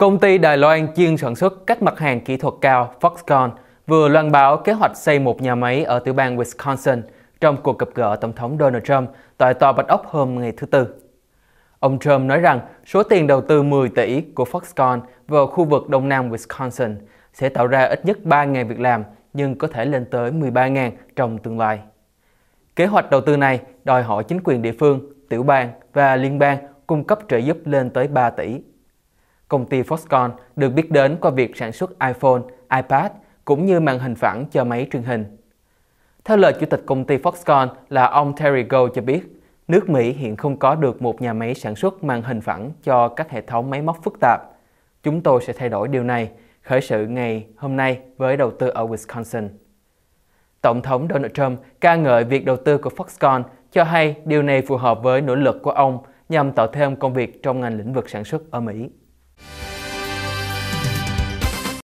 Công ty Đài Loan chuyên sản xuất các mặt hàng kỹ thuật cao Foxconn vừa loan báo kế hoạch xây một nhà máy ở tiểu bang Wisconsin trong cuộc gặp gỡ Tổng thống Donald Trump tại Tòa Bạch Ốc hôm ngày thứ Tư. Ông Trump nói rằng số tiền đầu tư 10 tỷ của Foxconn vào khu vực đông nam Wisconsin sẽ tạo ra ít nhất 3.000 việc làm nhưng có thể lên tới 13.000 trong tương lai. Kế hoạch đầu tư này đòi hỏi chính quyền địa phương, tiểu bang và liên bang cung cấp trợ giúp lên tới 3 tỷ Công ty Foxconn được biết đến qua việc sản xuất iPhone, iPad cũng như màn hình phẳng cho máy truyền hình. Theo lời chủ tịch công ty Foxconn là ông Terry Gold cho biết, nước Mỹ hiện không có được một nhà máy sản xuất màn hình phẳng cho các hệ thống máy móc phức tạp. Chúng tôi sẽ thay đổi điều này, khởi sự ngày hôm nay với đầu tư ở Wisconsin. Tổng thống Donald Trump ca ngợi việc đầu tư của Foxconn cho hay điều này phù hợp với nỗ lực của ông nhằm tạo thêm công việc trong ngành lĩnh vực sản xuất ở Mỹ.